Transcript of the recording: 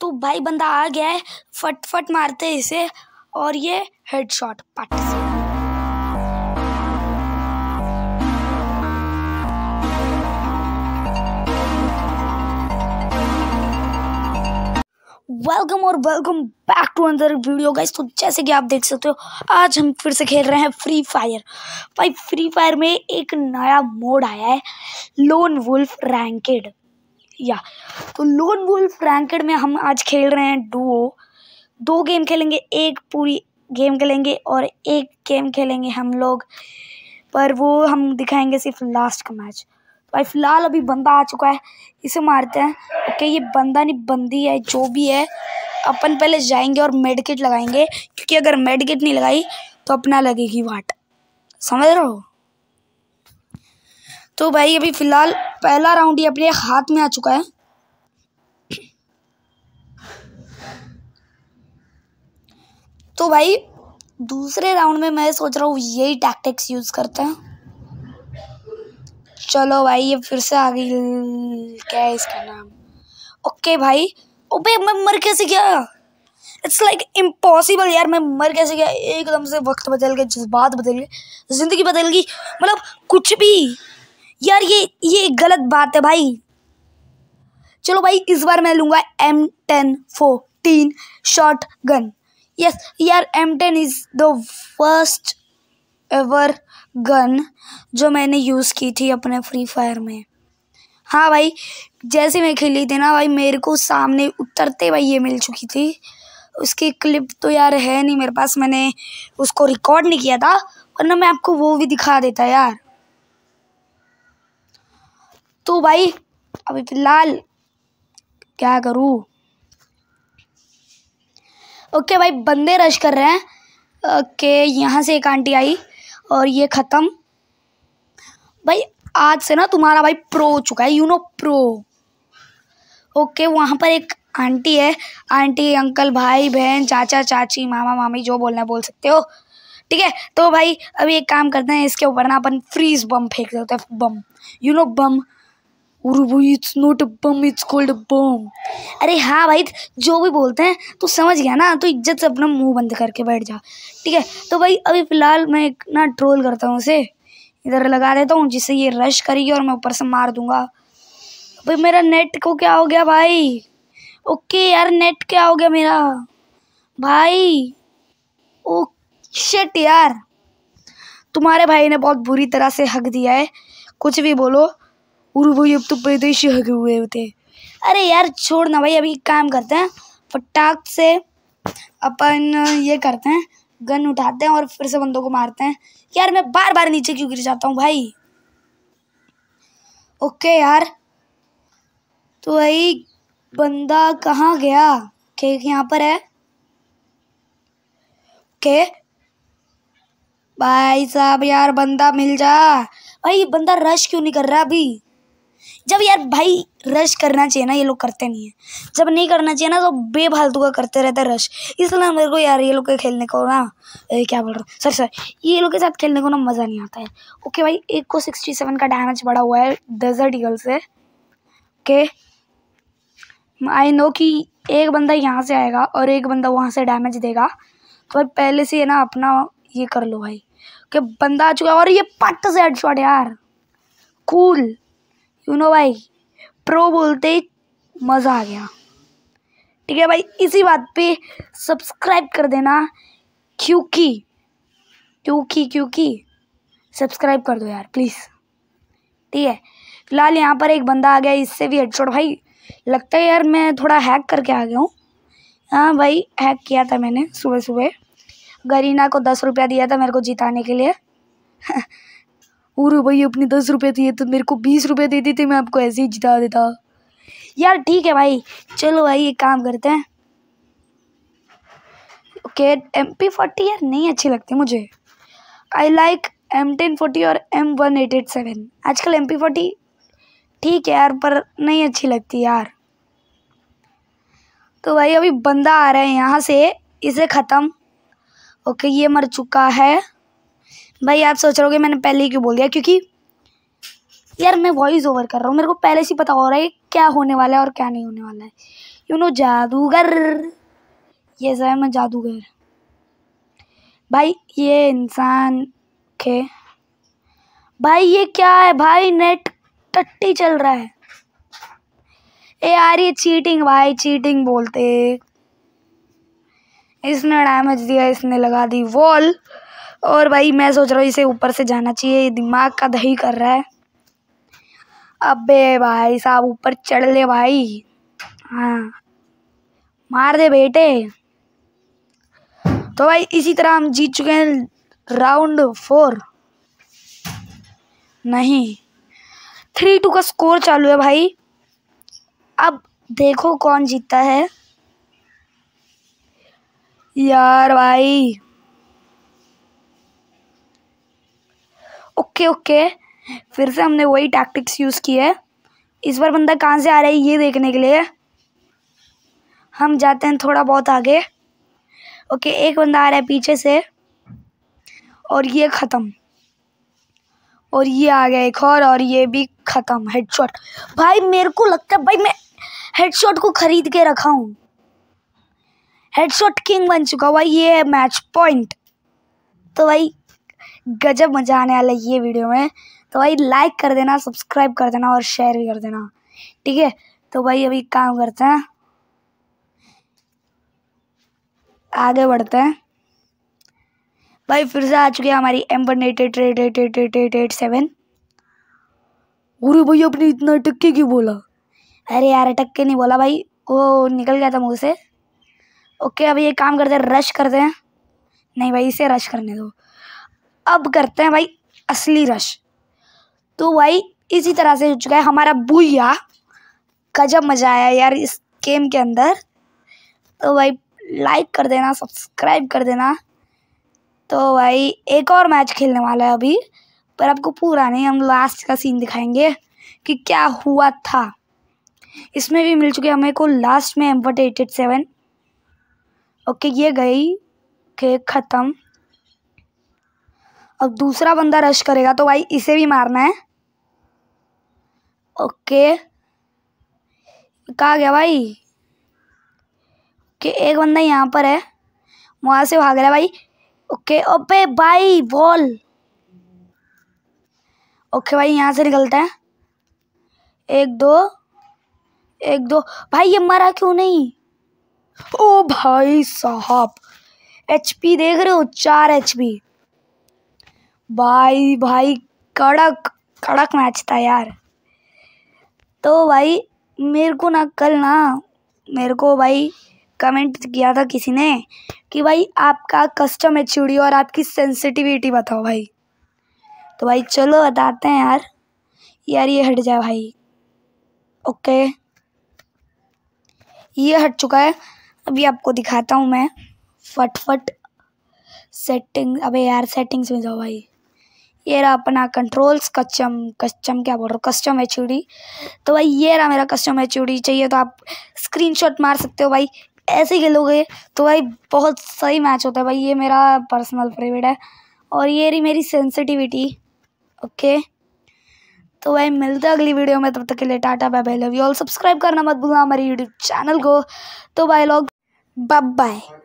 तो भाई बंदा आ गया है फट फट मारते इसे और ये हेडशॉट पट वेलकम और वेलकम बैक टू अंदर वीडियो गाइस तो जैसे कि आप देख सकते हो आज हम फिर से खेल रहे हैं फ्री फायर भाई फ्री फायर में एक नया मोड आया है लोन वुल्फ रैंकेड या तो लोन वुल्फ रैंकेड में हम आज खेल रहे हैं डुओ दो गेम खेलेंगे एक पूरी गेम खेलेंगे और एक गेम खेलेंगे हम लोग पर वो हम दिखाएंगे सिर्फ लास्ट का मैच तो भाई फिलहाल अभी बंदा आ चुका है इसे मारते हैं ओके ये बंदा नहीं बंदी है जो भी है अपन पहले जाएंगे और मेड किट लगाएंगे क्योंकि अगर मेड किट नहीं लगाई तो अपना लगेगी वाट समझ रहे हो तो भाई अभी फ़िलहाल पहला राउंड ही अपने हाथ में आ चुका है तो भाई दूसरे राउंड में मैं सोच रहा हूँ यही टैक्टिक्स यूज़ करते हैं चलो भाई ये फिर से आ गई क्या है इसका नाम ओके भाई ओबे मैं मर कैसे गया इट्स लाइक इम्पॉसिबल यार मैं मर कैसे गया एकदम से वक्त बदल गया जज्बात बदल गए ज़िंदगी बदल गई मतलब कुछ भी यार ये ये गलत बात है भाई चलो भाई इस बार मैं लूँगा M ten fourteen shotgun yes यार M ten is the first ever gun जो मैंने यूज़ की थी अपने फ्री फायर में हाँ भाई जैसे मैं खेली थी ना भाई मेरे को सामने उतरते भाई ये मिल चुकी थी उसकी क्लिप तो यार है नहीं मेरे पास मैंने उसको रिकॉर्ड नहीं किया था वरना मैं आपको वो भी दिखा देता यार तो भाई अभी फ़िलहाल क्या करूँ ओके भाई बंदे रश कर रहे हैं ओके यहाँ से एक आंटी आई और ये ख़त्म भाई आज से ना तुम्हारा भाई प्रो हो चुका है यू नो प्रो ओके वहाँ पर एक आंटी है आंटी अंकल भाई बहन चाचा चाची मामा मामी जो बोलना है बोल सकते हो ठीक है तो भाई अभी एक काम करते हैं इसके ऊपर ना अपन फ्रीज बम फेंक देते हैं बम यू नो बम अरे अरे हाँ भाई जो भी बोलते हैं तो समझ गया ना तो इज्जत से अपना मुंह बंद करके बैठ जा ठीक है तो भाई अभी फ़िलहाल मैं एक ना ट्रोल करता हूँ उसे इधर लगा देता हूँ जिससे ये रश करेगी और मैं ऊपर से मार दूंगा भाई मेरा नेट को क्या हो गया भाई ओके यार नेट क्या हो गया मेरा भाई ओ शिट यार तुम्हारे भाई ने बहुत बुरी तरह से हक दिया है कुछ भी बोलो और भाई अब तो पैदे ही हगे हुए होते अरे यार छोड़ ना भाई अभी काम करते हैं फटाक से अपन ये करते हैं गन उठाते हैं और फिर से बंदों को मारते हैं यार मैं बार बार नीचे क्यों गिर जाता हूँ भाई ओके यार तो भाई बंदा कहाँ गया केक यहाँ पर है ओके भाई साहब यार बंदा मिल जा भाई बंदा रश क्यों नहीं कर रहा अभी जब यार भाई रश करना चाहिए ना ये लोग करते नहीं है जब नहीं करना चाहिए ना तो बेफालतू का करते रहते रश इसलिए मेरे को यार ये लोग के खेलने को ना ए, क्या बोल रहा हूँ सर सर ये लोग के साथ खेलने को ना मज़ा नहीं आता है ओके भाई एक को सिक्सटी सेवन का डैमेज बड़ा हुआ है डेजर्ट ईगल से ओके आई नो कि एक बंदा यहाँ से आएगा और एक बंदा वहाँ से डैमेज देगा तो भाई पहले से ना अपना ये कर लो भाई कि बंदा आ चुका और ये पट से हेडशॉट यार कूल cool. यू नो भाई प्रो बोलते ही मज़ा आ गया ठीक है भाई इसी बात पे सब्सक्राइब कर देना क्योंकि क्योंकि क्योंकि सब्सक्राइब कर दो यार प्लीज़ ठीक है फिलहाल यहाँ पर एक बंदा आ गया इससे भी हेडशॉट भाई लगता है यार मैं थोड़ा हैक करके आ गया हूँ हाँ भाई हैक किया था मैंने सुबह सुबह गरीना को दस रुपया दिया था मेरे को जिताने के लिए और भाई अपने दस रुपये दिए तो मेरे को बीस रुपये दे देते मैं आपको ऐसे ही जिता देता यार ठीक है भाई चलो भाई एक काम करते हैं ओके एम पी फोर्टी यार नहीं अच्छे लगते मुझे I like M ten forty और M one eight eight seven आजकल एम पी फोर्टी ठीक है यार पर नहीं अच्छी लगती यार तो भाई अभी बंदा आ रहा है यहाँ से इसे ख़त्म ओके ये मर चुका है भाई आप सोच रहे हो मैंने पहले ही क्यों बोल दिया क्योंकि यार मैं वॉइस ओवर कर रहा हूँ मेरे को पहले से पता हो रहा है क्या होने वाला है और क्या नहीं होने वाला है यू नो जादूगर ये सर मैं जादूगर भाई ये इंसान के भाई ये क्या है भाई नेट टट्टी चल रहा है ए यार ये चीटिंग भाई चीटिंग बोलते इसने डैमेज दिया इसने लगा दी वॉल और भाई मैं सोच रहा हूँ इसे ऊपर से जाना चाहिए ये दिमाग का दही कर रहा है अबे भाई साहब ऊपर चढ़ ले भाई हाँ मार दे बेटे तो भाई इसी तरह हम जीत चुके हैं राउंड फोर नहीं थ्री टू का स्कोर चालू है भाई अब देखो कौन जीतता है यार भाई ओके ओके फिर से हमने वही टैक्टिक्स यूज़ की है इस बार बंदा कहाँ से आ रहा है ये देखने के लिए हम जाते हैं थोड़ा बहुत आगे ओके एक बंदा आ रहा है पीछे से और ये ख़त्म और ये आ गया एक और और ये भी ख़त्म हेडशॉट भाई मेरे को लगता है भाई मैं हेडशॉट को ख़रीद के रखा हूँ हेडशॉट किंग बन चुका भाई ये है मैच पॉइंट तो भाई गजब मज़ा आने वाला है ये वीडियो में तो भाई लाइक कर देना सब्सक्राइब कर देना और शेयर भी कर देना ठीक है तो भाई अभी काम करते हैं आगे बढ़ते हैं भाई फिर से आ चुकी है हमारी M one eight eight eight eight eight eight eight eight seven अरे भाई अपने इतना अटक्के क्यों बोला अरे यार टक्के नहीं बोला भाई वो निकल गया था मुँह से ओके अभी एक काम करते हैं रश करते हैं नहीं भाई इसे रश करने दो अब करते हैं भाई असली रश तो भाई इसी तरह से हो चुका है हमारा बुया गजब मज़ा आया यार इस गेम के अंदर तो भाई लाइक कर देना सब्सक्राइब कर देना तो भाई एक और मैच खेलने वाला है अभी पर आपको पूरा नहीं हम लास्ट का सीन दिखाएंगे कि क्या हुआ था इसमें भी मिल चुके हमें को लास्ट में M eight eight seven okay ये गई के ख़त्म अब दूसरा बंदा रश करेगा तो भाई इसे भी मारना है ओके कहा गया भाई ओके एक बंदा यहाँ पर है वहाँ से भाग रहा है भाई ओके ओपे भाई बॉल ओके भाई यहाँ से निकलता है एक दो एक दो भाई ये मरा क्यों नहीं ओ भाई साहब एचपी देख रहे हो चार एचपी भाई भाई कड़क कड़क मैच था यार तो भाई मेरे को ना कल ना मेरे को भाई कमेंट किया था किसी ने कि भाई आपका कस्टम एच और आपकी सेंसिटिविटी बताओ भाई तो भाई चलो बताते हैं यार यार ये हट जाए भाई ओके ये हट चुका है अभी आपको दिखाता हूँ मैं फटफट सेटिंग अबे यार सेटिंग्स में जाओ भाई ये रहा अपना कंट्रोल्स कस्टम कस्टम क्या बोल रहा हूँ कस्टम एच तो भाई ये रहा मेरा कस्टम एच चाहिए तो आप स्क्रीनशॉट मार सकते हो भाई ऐसे ही खेलोगे तो भाई बहुत सही मैच होता है भाई ये मेरा पर्सनल फेवरेट है और ये रही मेरी सेंसिटिविटी ओके तो भाई मिलते हैं अगली वीडियो में तब तक के लिए टाटा bye bye love you all subscribe करना मत भूलना हमारे यूट्यूब चैनल को तो बाय लोग बाय